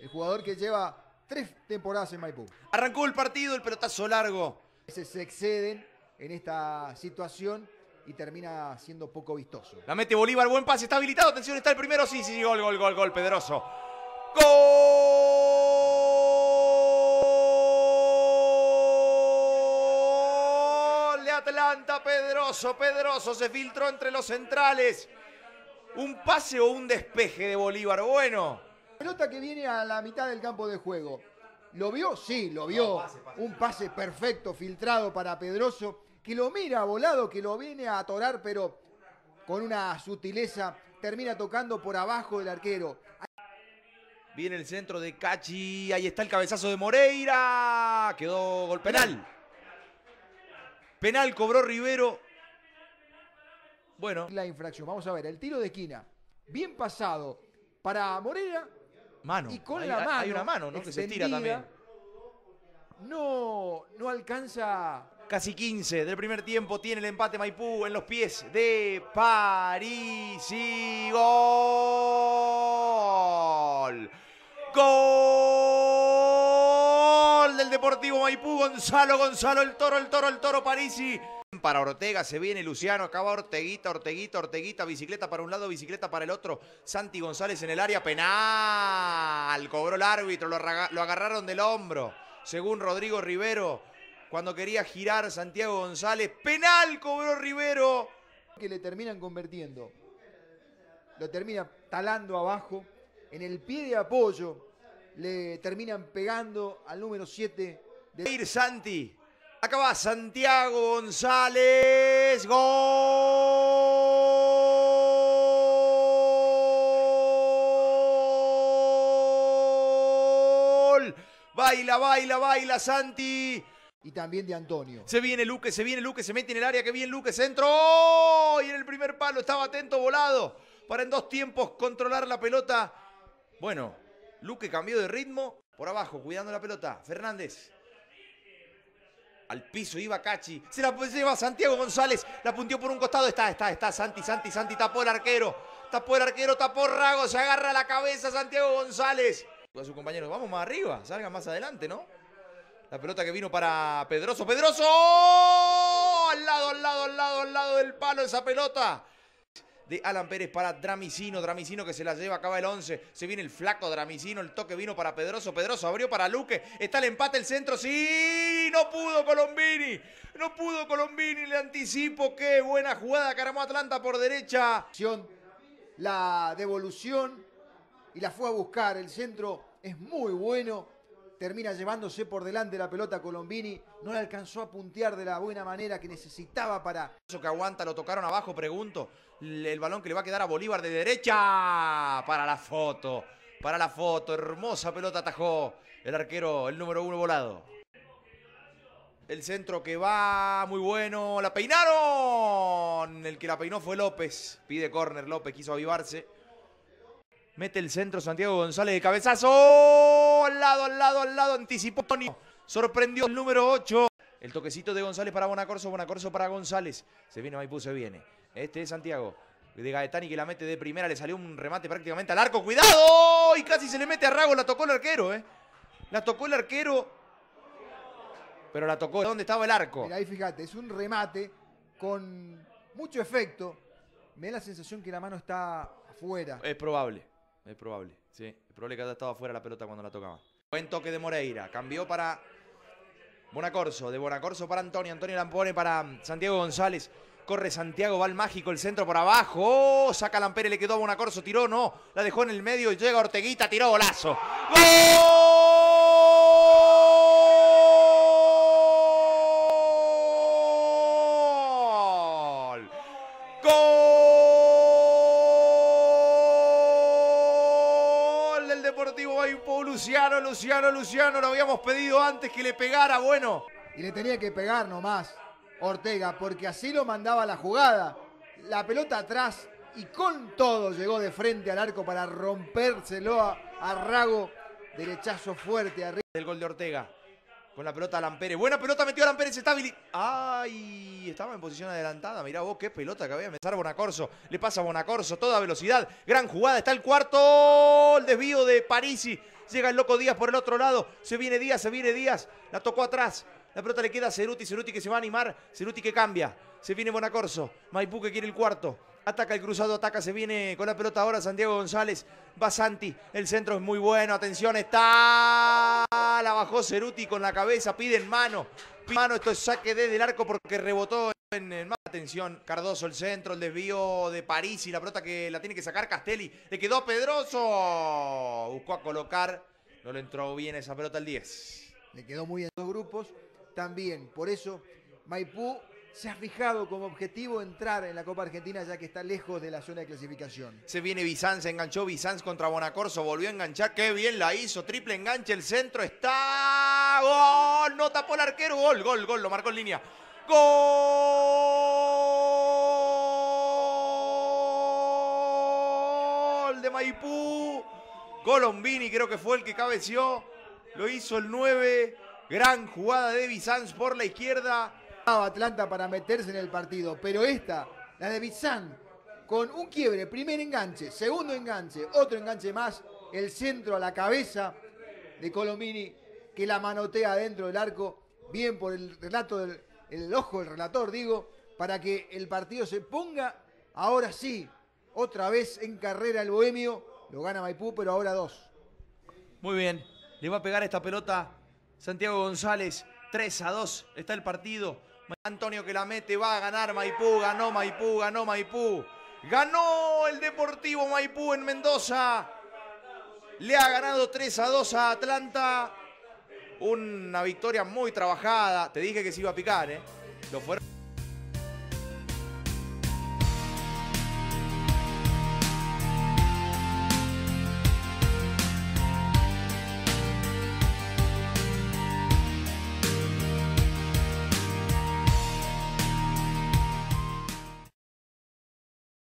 el jugador que lleva tres temporadas en Maipú. Arrancó el partido, el pelotazo largo. Se, exceden en esta situación y termina siendo poco vistoso. La mete Bolívar, buen pase, está habilitado, atención, está el primero, sí, sí, gol, gol, gol, gol, Pedroso. ¡Gol! De Atlanta, Pedroso, Pedroso se filtró entre los centrales. Un pase o un despeje de Bolívar, bueno pelota que viene a la mitad del campo de juego. ¿Lo vio? Sí, lo vio. Un pase perfecto, filtrado para Pedroso, que lo mira volado, que lo viene a atorar, pero con una sutileza termina tocando por abajo del arquero. Viene el centro de Cachi, ahí está el cabezazo de Moreira, quedó gol penal. Penal cobró Rivero. Bueno. La infracción, vamos a ver, el tiro de esquina, bien pasado para Moreira, Mano. Y con la mano. Hay una mano, ¿no? Que se estira también. No, no alcanza. Casi 15 del primer tiempo tiene el empate Maipú en los pies de París y gol. Gol del Deportivo Maipú, Gonzalo, Gonzalo, el toro, el toro, el toro, y para Ortega, se viene Luciano, acaba Orteguita, Orteguita, Orteguita, bicicleta para un lado, bicicleta para el otro. Santi González en el área, penal. Cobró el árbitro, lo, lo agarraron del hombro. Según Rodrigo Rivero, cuando quería girar Santiago González, penal cobró Rivero. Que le terminan convirtiendo. Lo termina talando abajo. En el pie de apoyo le terminan pegando al número 7 de Ir Santi. Acá va Santiago González. Gol. Baila, baila, baila Santi. Y también de Antonio. Se viene Luque, se viene Luque, se mete en el área, que bien Luque, centro. Y en el primer palo estaba atento, volado. Para en dos tiempos controlar la pelota. Bueno, Luque cambió de ritmo. Por abajo, cuidando la pelota. Fernández. Al piso iba Cachi. Se la lleva Santiago González. La puntió por un costado. Está, está, está. Santi, Santi, Santi. Tapó el arquero. Tapó el arquero, tapó Rago. Se agarra la cabeza Santiago González. A su compañero, vamos más arriba. salga más adelante, ¿no? La pelota que vino para Pedroso. ¡Pedroso! ¡oh! Al lado, al lado, al lado, al lado del palo esa pelota de Alan Pérez para Dramicino. Dramicino que se la lleva, acaba el 11. Se viene el flaco Dramicino. El toque vino para Pedroso. Pedroso abrió para Luque. Está el empate, el centro. Sí, no pudo Colombini. No pudo Colombini. Le anticipo. Qué buena jugada Caramó Atlanta por derecha. La devolución y la fue a buscar. El centro es muy bueno termina llevándose por delante la pelota Colombini, no le alcanzó a puntear de la buena manera que necesitaba para... Eso que aguanta, lo tocaron abajo, pregunto, el balón que le va a quedar a Bolívar de derecha, para la foto, para la foto, hermosa pelota atajó el arquero, el número uno volado. El centro que va, muy bueno, la peinaron, el que la peinó fue López, pide córner López, quiso avivarse. Mete el centro Santiago González de cabezazo. ¡Oh! Al lado, al lado, al lado. Anticipó. Sorprendió el número 8. El toquecito de González para Bonacorso. Bonacorso para González. Se viene Maipú, se viene. Este es Santiago. De Gaetani que la mete de primera. Le salió un remate prácticamente al arco. ¡Cuidado! Y casi se le mete a Rago. La tocó el arquero, ¿eh? La tocó el arquero. Pero la tocó. ¿Dónde estaba el arco? ahí fíjate. Es un remate con mucho efecto. Me da la sensación que la mano está afuera. Es probable. Es probable, sí. Es probable que haya estado afuera la pelota cuando la tocaba. Buen toque de Moreira. Cambió para Bonacorso. De Bonacorso para Antonio. Antonio Lampone para Santiago González. Corre Santiago, va mágico, el centro por abajo. Oh, saca Lampere, le quedó a Bonacorso, tiró, no. La dejó en el medio, llega Orteguita, tiró, golazo. ¡Gol! Deportivo poco Luciano, Luciano, Luciano, lo habíamos pedido antes que le pegara, bueno. Y le tenía que pegar nomás, Ortega, porque así lo mandaba la jugada. La pelota atrás y con todo llegó de frente al arco para rompérselo a, a Rago. Derechazo fuerte arriba. Del gol de Ortega. Con la pelota a Buena pelota metió Alan Pérez. Está ¡Ay! Estaba en posición adelantada. Mirá vos qué pelota que había de Bonacorso. Le pasa a Bonacorso. Toda velocidad. Gran jugada. Está el cuarto. El desvío de Parisi. Llega el loco Díaz por el otro lado. Se viene Díaz, se viene Díaz. La tocó atrás. La pelota le queda a Ceruti. Ceruti que se va a animar. Ceruti que cambia. Se viene Bonacorso. Maipú que quiere el cuarto. Ataca el cruzado, ataca, se viene con la pelota ahora Santiago González. Va Santi. El centro es muy bueno. Atención, está la bajó Ceruti con la cabeza, pide en mano. mano, esto es saque desde el arco porque rebotó en, en, atención. Cardoso, el centro, el desvío de París y la pelota que la tiene que sacar Castelli. Le quedó Pedroso. Buscó a colocar. No le entró bien esa pelota al 10. Le quedó muy en dos grupos. También, por eso, Maipú se ha fijado como objetivo entrar en la Copa Argentina ya que está lejos de la zona de clasificación. Se viene Bizanz, se enganchó Bizanz contra Bonacorso, volvió a enganchar, qué bien la hizo, triple enganche, el centro está... ¡Gol! No tapó el arquero, gol, gol, gol, lo marcó en línea. ¡Gol! De Maipú. Golombini creo que fue el que cabeció. Lo hizo el 9. Gran jugada de Bizanz por la izquierda. Atlanta para meterse en el partido, pero esta, la de Bizán, con un quiebre, primer enganche, segundo enganche, otro enganche más, el centro a la cabeza de Colomini que la manotea dentro del arco, bien por el relato del ojo del relator, digo, para que el partido se ponga ahora sí, otra vez en carrera el Bohemio, lo gana Maipú, pero ahora dos. Muy bien, le va a pegar esta pelota Santiago González, 3 a 2 está el partido. Antonio que la mete, va a ganar Maipú, ganó Maipú, ganó Maipú. Ganó el Deportivo Maipú en Mendoza. Le ha ganado 3 a 2 a Atlanta. Una victoria muy trabajada. Te dije que se iba a picar, ¿eh? Lo fueron.